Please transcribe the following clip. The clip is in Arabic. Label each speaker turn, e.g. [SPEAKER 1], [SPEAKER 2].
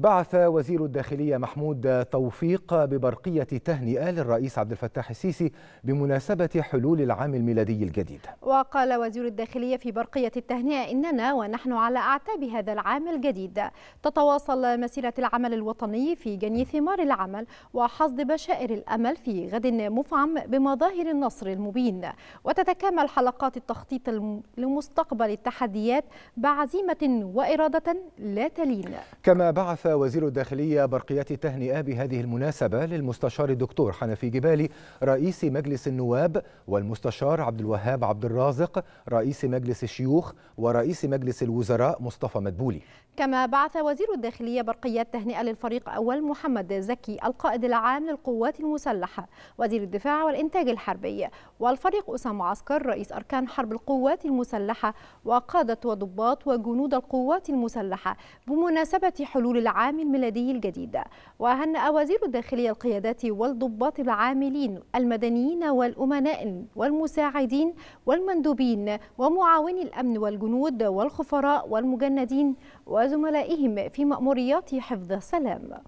[SPEAKER 1] بعث وزير الداخلية محمود توفيق ببرقية تهنئة للرئيس عبد الفتاح السيسي بمناسبة حلول العام الميلادي الجديد
[SPEAKER 2] وقال وزير الداخلية في برقية التهنئة إننا ونحن على أعتاب هذا العام الجديد تتواصل مسيرة العمل الوطني في جني ثمار العمل وحصد بشائر الأمل في غد مفعم بمظاهر النصر المبين وتتكامل حلقات التخطيط لمستقبل التحديات بعزيمة وإرادة لا تلين
[SPEAKER 1] كما بعث وزير الداخلية برقيات تهنئة بهذه المناسبة للمستشار الدكتور حنفي جبالي رئيس مجلس النواب والمستشار عبد الوهاب عبد الرازق رئيس مجلس الشيوخ ورئيس مجلس الوزراء مصطفى مدبولي
[SPEAKER 2] كما بعث وزير الداخلية برقيات تهنئة للفريق أول محمد زكي القائد العام للقوات المسلحة وزير الدفاع والإنتاج الحربي والفريق أسامة عسكر رئيس أركان حرب القوات المسلحة وقادة وضباط وجنود القوات المسلحة بمناسبة حلول العام العام الميلادي الجديد وهنأ وزير الداخلية القيادات والضباط العاملين المدنيين والأمناء والمساعدين والمندوبين ومعاوني الأمن والجنود والخفراء والمجندين وزملائهم في مأموريات حفظ السلام